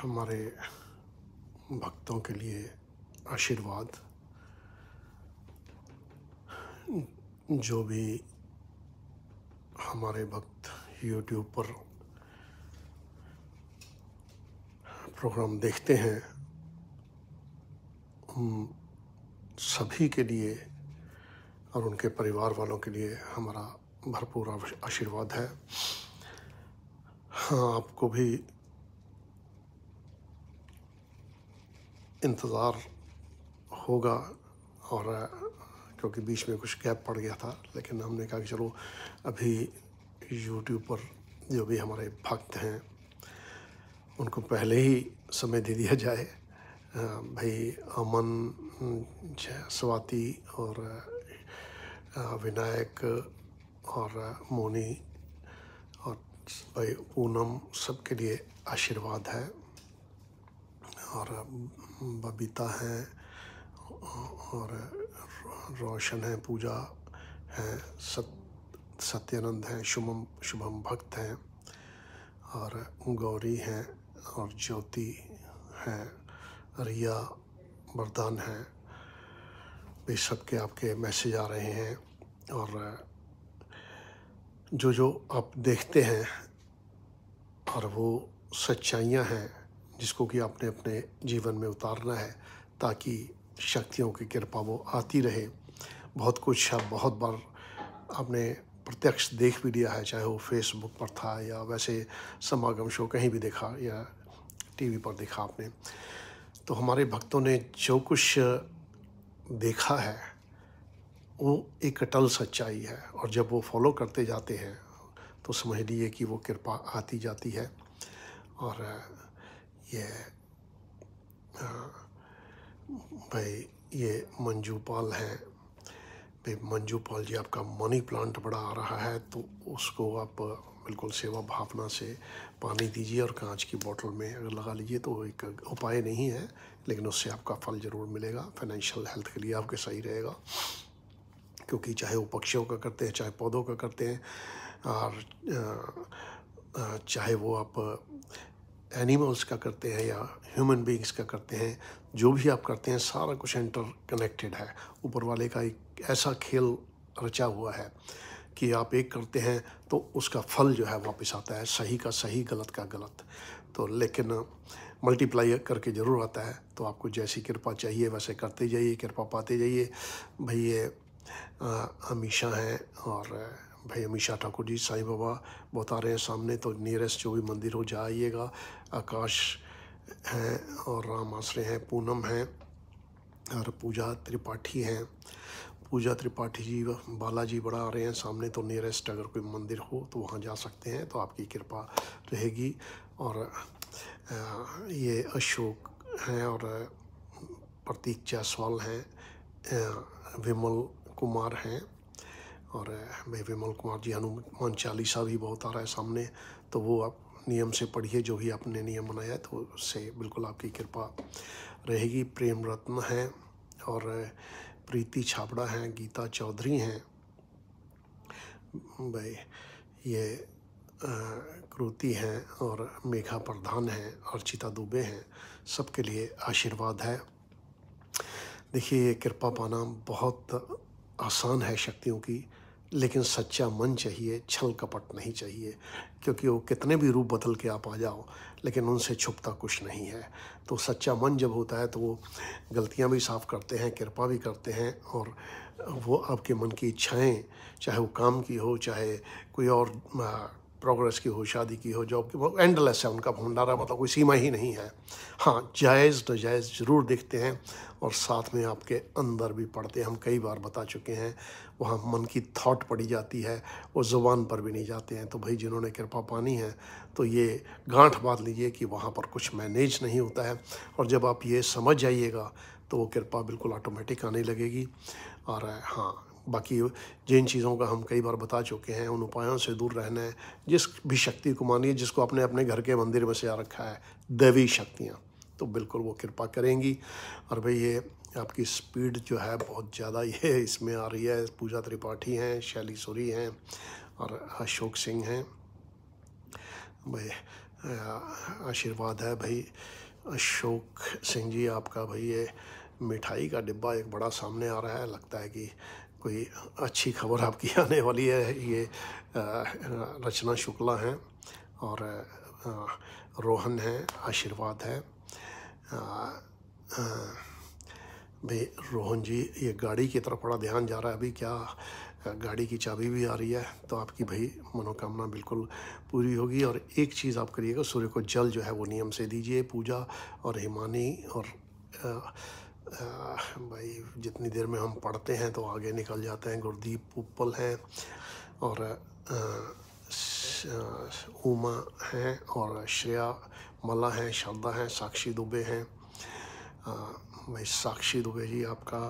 हमारे भक्तों के लिए आशीर्वाद जो भी हमारे भक्त यूट्यूब पर प्रोग्राम देखते हैं उन सभी के लिए और उनके परिवार वालों के लिए हमारा भरपूर आशीर्वाद है हाँ आपको भी इंतज़ार होगा और क्योंकि बीच में कुछ गैप पड़ गया था लेकिन हमने कहा कि चलो अभी यूट्यूब पर जो भी हमारे भक्त हैं उनको पहले ही समय दे दिया जाए भाई अमन स्वाति और विनायक और मोनी और भाई पूनम सबके लिए आशीर्वाद है और बबीता हैं और रोशन हैं पूजा हैं सत सत्यानंद हैं शुभम शुभम भक्त हैं और गौरी हैं और ज्योति हैं रिया वरदान हैं इस सब के आपके मैसेज आ रहे हैं और जो जो आप देखते हैं और वो सच्चाइयाँ हैं जिसको कि आपने अपने जीवन में उतारना है ताकि शक्तियों की कृपा वो आती रहे बहुत कुछ है बहुत बार आपने प्रत्यक्ष देख भी लिया है चाहे वो फेसबुक पर था या वैसे समागम शो कहीं भी देखा या टीवी पर देखा आपने तो हमारे भक्तों ने जो कुछ देखा है वो एक अटल सच्चाई है और जब वो फॉलो करते जाते हैं तो समझ लीजिए कि वो कृपा आती जाती है और ये भाई ये मंजू पाल हैं भाई मंजू पाल जी आपका मनी प्लांट बड़ा आ रहा है तो उसको आप बिल्कुल सेवा भावना से पानी दीजिए और कांच की बोतल में अगर लगा लीजिए तो एक उपाय नहीं है लेकिन उससे आपका फल ज़रूर मिलेगा फाइनेंशियल हेल्थ के लिए आपके सही रहेगा क्योंकि चाहे वो पक्षियों का करते हैं चाहे पौधों का करते हैं और चाहे वो आप एनिमल्स का करते हैं या ह्यूमन बींग्स का करते हैं जो भी आप करते हैं सारा कुछ इंटर कनेक्टेड है ऊपर वाले का एक ऐसा खेल रचा हुआ है कि आप एक करते हैं तो उसका फल जो है वापस आता है सही का सही गलत का गलत तो लेकिन मल्टीप्लाई करके ज़रूर आता है तो आपको जैसी कृपा चाहिए वैसे करते जाइए कृपा पाते जाइए भैया हमेशा हैं और भाई अमीशा ठाकुर जी साईं बाबा बता रहे हैं सामने तो नियरेस्ट जो भी मंदिर हो जाइएगा आकाश हैं और राम आश्रय हैं पूनम हैं और पूजा त्रिपाठी हैं पूजा त्रिपाठी जी बालाजी बड़ा आ रहे हैं सामने तो नियरेस्ट अगर कोई मंदिर हो तो वहाँ जा सकते हैं तो आपकी कृपा रहेगी और ये अशोक हैं और प्रतीक जायसवाल हैं विमल कुमार हैं और मैं विमल कुमार जी हनुमान चालीसा भी बहुत आ रहा है सामने तो वो आप नियम से पढ़िए जो भी आपने नियम बनाया है तो उससे बिल्कुल आपकी कृपा रहेगी प्रेम रत्न हैं और प्रीति छाबड़ा हैं गीता चौधरी हैं भाई ये कृति हैं और मेघा प्रधान हैं अर्चिता दुबे हैं सबके लिए आशीर्वाद है देखिए ये कृपा पाना बहुत आसान है शक्तियों की लेकिन सच्चा मन चाहिए छल कपट नहीं चाहिए क्योंकि वो कितने भी रूप बदल के आप आ जाओ लेकिन उनसे छुपता कुछ नहीं है तो सच्चा मन जब होता है तो वो गलतियाँ भी साफ़ करते हैं कृपा भी करते हैं और वो आपके मन की इच्छाएं चाहे वो काम की हो चाहे कोई और प्रोग्रेस की हो शादी की हो जॉब की हो एंडलेस है उनका भंडारा मतलब कोई सीमा ही नहीं है हाँ जायज़ नजायज़ तो ज़रूर देखते हैं और साथ में आपके अंदर भी पढ़ते हैं हम कई बार बता चुके हैं वहाँ मन की थॉट पड़ी जाती है वो ज़ुबान पर भी नहीं जाते हैं तो भाई जिन्होंने कृपा पानी है तो ये गांठ बांध लीजिए कि वहाँ पर कुछ मैनेज नहीं होता है और जब आप ये समझ जाइएगा तो वो कृपा बिल्कुल ऑटोमेटिक आने लगेगी और हाँ बाकी जिन चीज़ों का हम कई बार बता चुके हैं उन उपायों से दूर रहना है जिस भी शक्ति को मानिए जिसको आपने अपने घर के मंदिर में से आ रखा है दैवी शक्तियाँ तो बिल्कुल वो कृपा करेंगी और भाई ये आपकी स्पीड जो है बहुत ज़्यादा ये इसमें आ रही है पूजा त्रिपाठी हैं शैली सूरी हैं और अशोक सिंह हैं भाई आशीर्वाद है भाई अशोक सिंह जी आपका भाई ये मिठाई का डिब्बा एक बड़ा सामने आ रहा है लगता है कि कोई अच्छी खबर आपकी आने वाली है ये रचना शुक्ला हैं और रोहन हैं आशीर्वाद है भाई रोहन जी ये गाड़ी की तरफ बड़ा ध्यान जा रहा है अभी क्या गाड़ी की चाबी भी आ रही है तो आपकी भाई मनोकामना बिल्कुल पूरी होगी और एक चीज़ आप करिएगा सूर्य को जल जो है वो नियम से दीजिए पूजा और हिमानी और आ, भाई जितनी देर में हम पढ़ते हैं तो आगे निकल जाते हैं गुरदीप पुप्पल हैं और उमा हैं और श्रेया मला हैं शारदा हैं साक्षी दुबे हैं भाई साक्षी दुबे जी आपका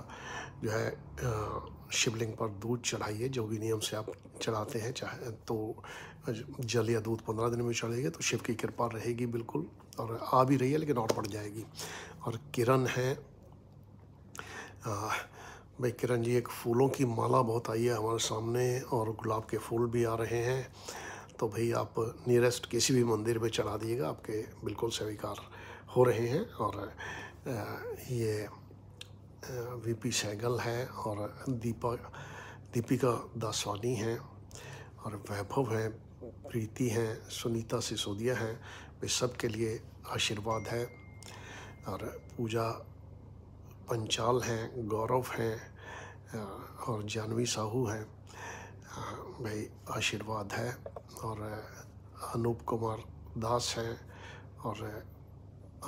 जो है शिवलिंग पर दूध चढ़ाइए जो भी नियम से आप चढ़ाते हैं चाहे तो जल या दूध पंद्रह दिन में चढ़ेंगे तो शिव की कृपा रहेगी बिल्कुल और आ भी रही है लेकिन और पड़ जाएगी और किरण है हाँ, भाई किरण जी एक फूलों की माला बहुत आई है हमारे सामने और गुलाब के फूल भी आ रहे हैं तो भाई आप नियरेस्ट किसी भी मंदिर में चढ़ा दिएगा आपके बिल्कुल स्वीकार हो रहे हैं और ये वीपी सैगल है और दीपा दीपिका दासवानी हैं और वैभव हैं प्रीति हैं सुनीता सिसोदिया हैं वे सब के लिए आशीर्वाद है और पूजा पंचाल हैं गौरव हैं और जानवी साहू हैं भाई आशीर्वाद है और अनूप कुमार दास हैं और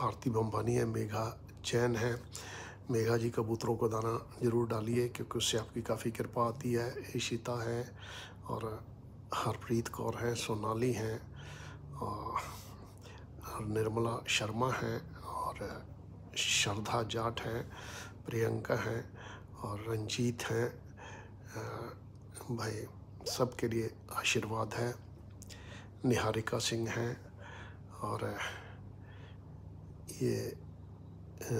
आरती बम्बानी है मेघा चैन है मेघा जी कबूतरों को दाना ज़रूर डालिए क्योंकि उससे आपकी काफ़ी कृपा आती है ईशिता है और हरप्रीत कौर हैं सोनाली हैं और निर्मला शर्मा हैं और श्रद्धा जाट हैं प्रियंका हैं और रंजीत हैं भाई सबके लिए आशीर्वाद है निहारिका सिंह हैं और ये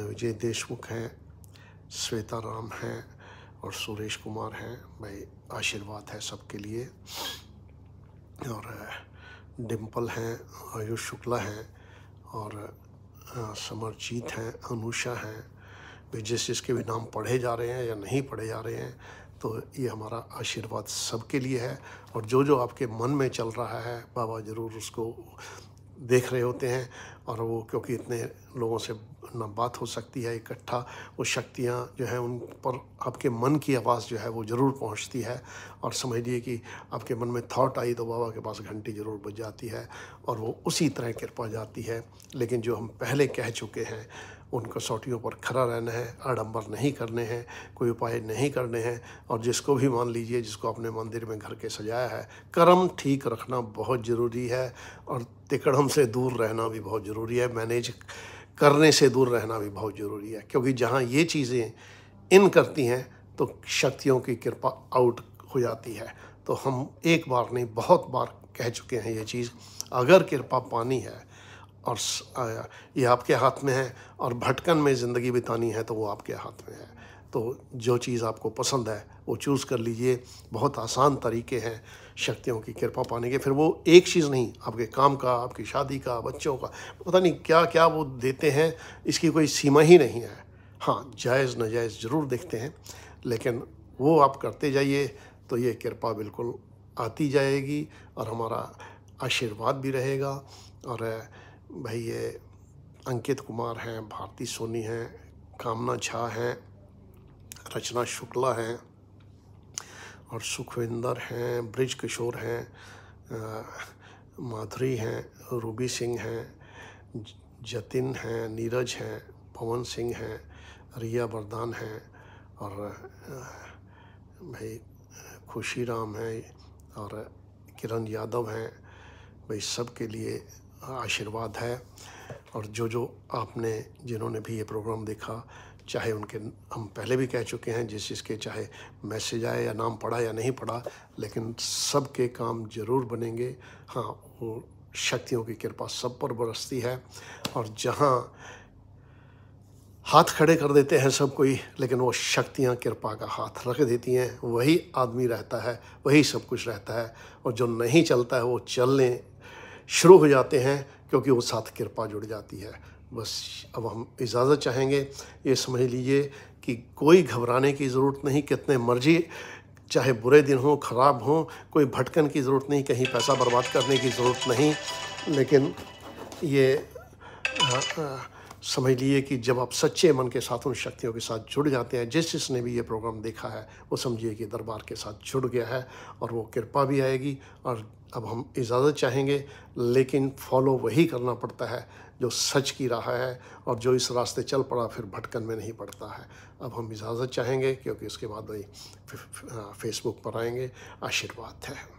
विजय देशमुख हैं श्वेता राम हैं और सुरेश कुमार हैं भाई आशीर्वाद है सबके लिए और डिम्पल हैं आयुष शुक्ला हैं और हाँ, समरजीत हैं अनुषा हैं जिस जिसके भी नाम पढ़े जा रहे हैं या नहीं पढ़े जा रहे हैं तो ये हमारा आशीर्वाद सबके लिए है और जो जो आपके मन में चल रहा है बाबा ज़रूर उसको देख रहे होते हैं और वो क्योंकि इतने लोगों से ना बात हो सकती है इकट्ठा वो शक्तियाँ जो है उन पर आपके मन की आवाज़ जो है वो ज़रूर पहुँचती है और समझिए कि आपके मन में थॉट आई तो बाबा के पास घंटी ज़रूर बज जाती है और वो उसी तरह कृपा जाती है लेकिन जो हम पहले कह चुके हैं उन कसौटियों पर खड़ा रहना है आडंबर नहीं करने हैं कोई उपाय नहीं करने हैं और जिसको भी मान लीजिए जिसको अपने मंदिर में घर के सजाया है कर्म ठीक रखना बहुत ज़रूरी है और तिकड़म से दूर रहना भी बहुत ज़रूरी है मैनेज करने से दूर रहना भी बहुत ज़रूरी है क्योंकि जहाँ ये चीज़ें इन करती हैं तो शक्तियों की कृपा आउट हो जाती है तो हम एक बार नहीं बहुत बार कह चुके हैं ये चीज़ अगर कृपा पानी है और ये आपके हाथ में है और भटकन में ज़िंदगी बितानी है तो वो आपके हाथ में है तो जो चीज़ आपको पसंद है वो चूज़ कर लीजिए बहुत आसान तरीके हैं शक्तियों की कृपा पाने के फिर वो एक चीज़ नहीं आपके काम का आपकी शादी का बच्चों का पता नहीं क्या क्या वो देते हैं इसकी कोई सीमा ही नहीं है हाँ जायज़ नाजायज़ ज़रूर देखते हैं लेकिन वो आप करते जाइए तो ये कृपा बिल्कुल आती जाएगी और हमारा आशीर्वाद भी रहेगा और भाई ये अंकित कुमार हैं भारती सोनी हैं कामना झा हैं रचना शुक्ला हैं और सुखविंदर हैं ब्रिज किशोर हैं माधुरी हैं रूबी सिंह हैं जतिन हैं नीरज हैं पवन सिंह हैं रिया बरदान हैं और भाई खुशी राम हैं और किरण यादव हैं भाई सब के लिए आशीर्वाद है और जो जो आपने जिन्होंने भी ये प्रोग्राम देखा चाहे उनके हम पहले भी कह चुके हैं जिस जिसके चाहे मैसेज आए या नाम पढ़ा या नहीं पढ़ा लेकिन सब के काम ज़रूर बनेंगे हाँ वो शक्तियों की कृपा सब पर बरसती है और जहाँ हाथ खड़े कर देते हैं सब कोई लेकिन वो शक्तियाँ कृपा का हाथ रख देती हैं वही आदमी रहता है वही सब कुछ रहता है और जो नहीं चलता है वो चलने शुरू हो जाते हैं क्योंकि वो साथ कृपा जुड़ जाती है बस अब हम इजाज़त चाहेंगे ये समझ लीजिए कि कोई घबराने की ज़रूरत नहीं कितने मर्जी चाहे बुरे दिन हों ख़राब हों कोई भटकन की ज़रूरत नहीं कहीं पैसा बर्बाद करने की ज़रूरत नहीं लेकिन ये आ, हाँ, आ, हाँ, समझ लिए कि जब आप सच्चे मन के साथ उन शक्तियों के साथ जुड़ जाते हैं जिस जिसने भी ये प्रोग्राम देखा है वो समझिए कि दरबार के साथ जुड़ गया है और वो कृपा भी आएगी और अब हम इजाज़त चाहेंगे लेकिन फॉलो वही करना पड़ता है जो सच की राह है और जो इस रास्ते चल पड़ा फिर भटकन में नहीं पड़ता है अब हम इजाज़त चाहेंगे क्योंकि उसके बाद वही फेसबुक पर आएंगे आशीर्वाद है